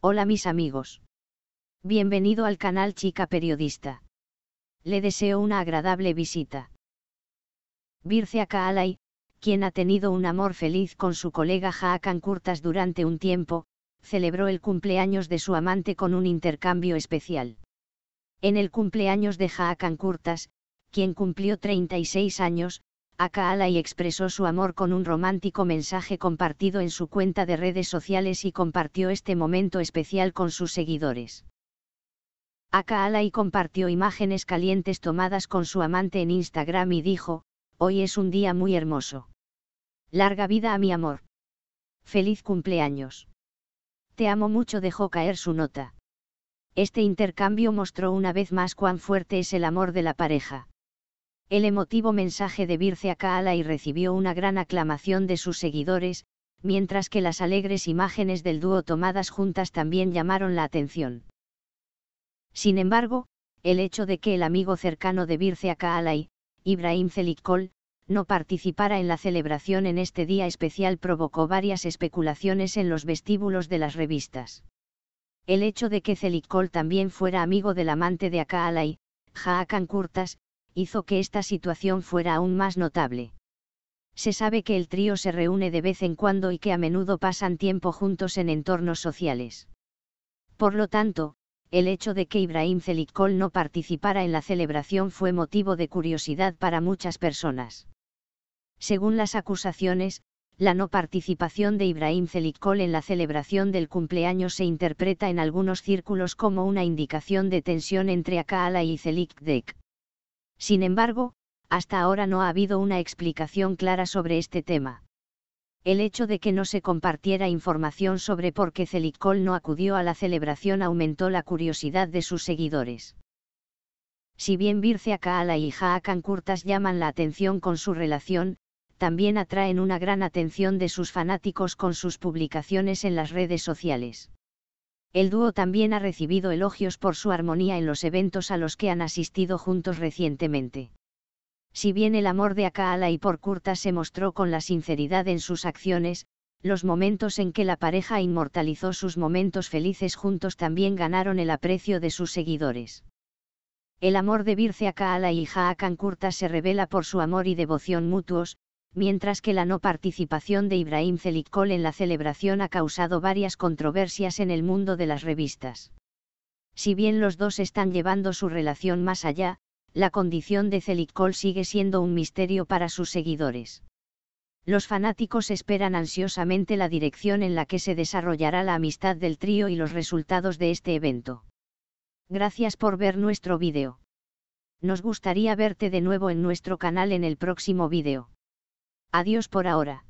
Hola mis amigos. Bienvenido al canal Chica Periodista. Le deseo una agradable visita. Vircea Kaalay, quien ha tenido un amor feliz con su colega Jaakan Kurtas durante un tiempo, celebró el cumpleaños de su amante con un intercambio especial. En el cumpleaños de Jaakan Kurtas, quien cumplió 36 años, y expresó su amor con un romántico mensaje compartido en su cuenta de redes sociales y compartió este momento especial con sus seguidores. y compartió imágenes calientes tomadas con su amante en Instagram y dijo, hoy es un día muy hermoso. Larga vida a mi amor. Feliz cumpleaños. Te amo mucho dejó caer su nota. Este intercambio mostró una vez más cuán fuerte es el amor de la pareja el emotivo mensaje de Birce a recibió una gran aclamación de sus seguidores, mientras que las alegres imágenes del dúo tomadas juntas también llamaron la atención. Sin embargo, el hecho de que el amigo cercano de Birce a Ibrahim Celikkol, no participara en la celebración en este día especial provocó varias especulaciones en los vestíbulos de las revistas. El hecho de que Celikkol también fuera amigo del amante de Akaalai, Jaakan Kurtas, hizo que esta situación fuera aún más notable. Se sabe que el trío se reúne de vez en cuando y que a menudo pasan tiempo juntos en entornos sociales. Por lo tanto, el hecho de que Ibrahim zelikol no participara en la celebración fue motivo de curiosidad para muchas personas. Según las acusaciones, la no participación de Ibrahim zelikol en la celebración del cumpleaños se interpreta en algunos círculos como una indicación de tensión entre Akala y Dek. Sin embargo, hasta ahora no ha habido una explicación clara sobre este tema. El hecho de que no se compartiera información sobre por qué Celicol no acudió a la celebración aumentó la curiosidad de sus seguidores. Si bien Vircea Kaala y Jaakan Kurtas llaman la atención con su relación, también atraen una gran atención de sus fanáticos con sus publicaciones en las redes sociales el dúo también ha recibido elogios por su armonía en los eventos a los que han asistido juntos recientemente. Si bien el amor de Akaala y por Kurta se mostró con la sinceridad en sus acciones, los momentos en que la pareja inmortalizó sus momentos felices juntos también ganaron el aprecio de sus seguidores. El amor de Birce Akaala y Jaakan Kurta se revela por su amor y devoción mutuos, mientras que la no participación de Ibrahim Celikol en la celebración ha causado varias controversias en el mundo de las revistas. Si bien los dos están llevando su relación más allá, la condición de Celikol sigue siendo un misterio para sus seguidores. Los fanáticos esperan ansiosamente la dirección en la que se desarrollará la amistad del trío y los resultados de este evento. Gracias por ver nuestro vídeo. Nos gustaría verte de nuevo en nuestro canal en el próximo vídeo. Adiós por ahora.